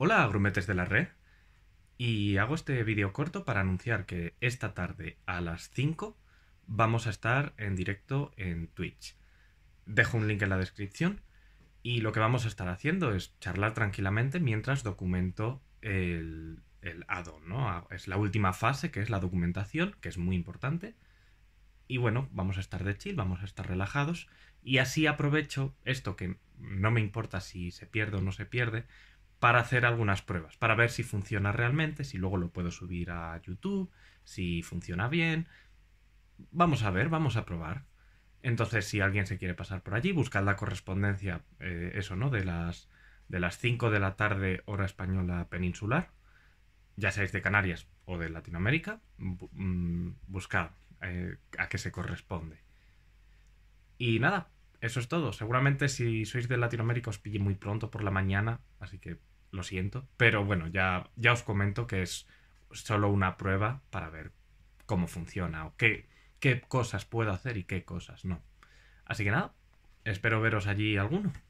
Hola, grumetes de la red. Y hago este vídeo corto para anunciar que esta tarde a las 5 vamos a estar en directo en Twitch. Dejo un link en la descripción y lo que vamos a estar haciendo es charlar tranquilamente mientras documento el, el ¿no? Ah, es la última fase que es la documentación, que es muy importante. Y bueno, vamos a estar de chill, vamos a estar relajados. Y así aprovecho esto que no me importa si se pierde o no se pierde, para hacer algunas pruebas, para ver si funciona realmente, si luego lo puedo subir a YouTube, si funciona bien. Vamos a ver, vamos a probar. Entonces, si alguien se quiere pasar por allí, buscad la correspondencia, eh, eso, ¿no? De las, de las 5 de la tarde, hora española peninsular, ya seáis de Canarias o de Latinoamérica, mm, buscad eh, a qué se corresponde. Y nada, eso es todo. Seguramente si sois de Latinoamérica os pille muy pronto por la mañana, así que lo siento. Pero bueno, ya, ya os comento que es solo una prueba para ver cómo funciona o qué, qué cosas puedo hacer y qué cosas no. Así que nada, espero veros allí alguno.